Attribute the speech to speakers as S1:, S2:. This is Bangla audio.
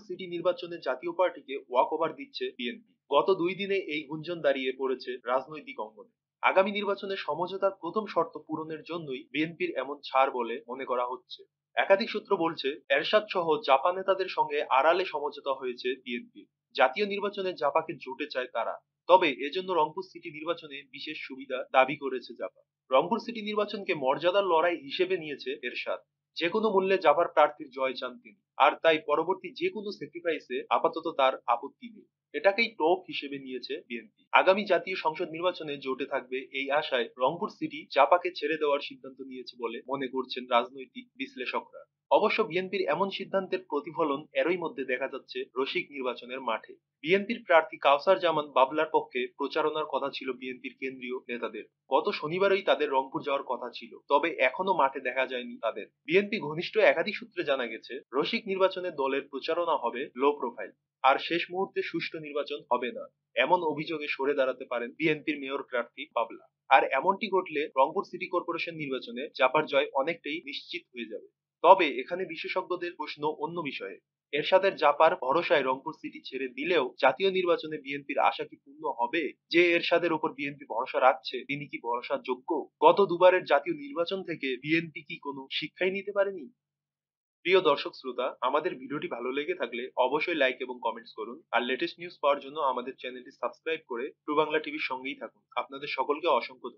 S1: রংপুর সিটি নির্বাচনে জাতীয় পার্টিকে ওয়াক ওভার দিচ্ছে বিএনপি গত দুই দিনে এই গুঞ্জন দাঁড়িয়ে পড়েছে রাজনৈতিক অঙ্গনে আগামী নির্বাচনে সমঝোতার প্রথম শর্ত পূরণের জন্যই বিএনপির এমন ছাড় বলে মনে করা হচ্ছে একাধিক সূত্র বলছে এরশাদ সহ জাপা নেতাদের সঙ্গে আড়ালে সমঝোতা হয়েছে বিএনপি জাতীয় নির্বাচনে জাপাকে জোটে চায় তারা তবে এজন্য রংপুর সিটি নির্বাচনে বিশেষ সুবিধা দাবি করেছে জাপা রংপুর সিটি নির্বাচনকে মর্যাদার লড়াই হিসেবে নিয়েছে এরশাদ যে কোনো মূল্যে যাবার প্রার্থীর জয় চান তিনি আর তাই পরবর্তী যে কোনো স্যাক্রিফাইসে আপাতত তার আপত্তি নেই এটাকেই টোপ হিসেবে নিয়েছে বিএনপি আগামী জাতীয় সংসদ নির্বাচনে জোটে থাকবে এই আশায় রংপুর সিটি চাপাকে ছেড়ে দেওয়ার সিদ্ধান্ত নিয়েছে বলে মনে করছেন রাজনৈতিক বিশ্লেষকরা অবশ্য বিএনপির এমন সিদ্ধান্তের প্রতিফলন এরই মধ্যে দেখা যাচ্ছে রসিক নির্বাচনের মাঠে বিএনপির প্রার্থী কাউসার জামান বাবলার পক্ষে প্রচারণার কথা ছিল বিএনপির কেন্দ্রীয় নেতাদের গত শনিবারই তাদের রংপুর যাওয়ার কথা ছিল তবে এখনো মাঠে দেখা যায়নি তাদের বিএনপি ঘনিষ্ঠ একাধিক সূত্রে জানা গেছে রসিক নির্বাচনে দলের প্রচারণা হবে লো প্রোফাইল আর শেষ মুহূর্তে সুষ্ঠু নির্বাচন হবে না এমন অভিযোগে সরে দাঁড়াতে পারেন বিএনপির মেয়র প্রার্থী বাবলা আর এমনটি ঘটলে রংপুর সিটি কর্পোরেশন নির্বাচনে জাপার জয় অনেকটাই নিশ্চিত হয়ে যাবে তবে এখানে বিশেষজ্ঞদের প্রশ্ন অন্য বিষয়ে এরশাদের জাপার ভরসায় রংপুর সিটি ছেড়ে দিলেও জাতীয় নির্বাচনে বিএনপির আশা কি পূর্ণ হবে যে এরশাদের উপর বিএনপি ভরসা রাখছে তিনি কি ভরসা যোগ্য গত দুবারের জাতীয় নির্বাচন থেকে বিএনপি কি কোনো শিক্ষাই নিতে পারেনি প্রিয় দর্শক শ্রোতা আমাদের ভিডিওটি ভালো লেগে থাকলে অবশ্যই লাইক এবং কমেন্টস করুন আর লেটেস্ট নিউজ পাওয়ার জন্য আমাদের চ্যানেলটি সাবস্ক্রাইব করে টু বাংলা টিভির সঙ্গেই থাকুন আপনাদের সকলকে অসংখ্য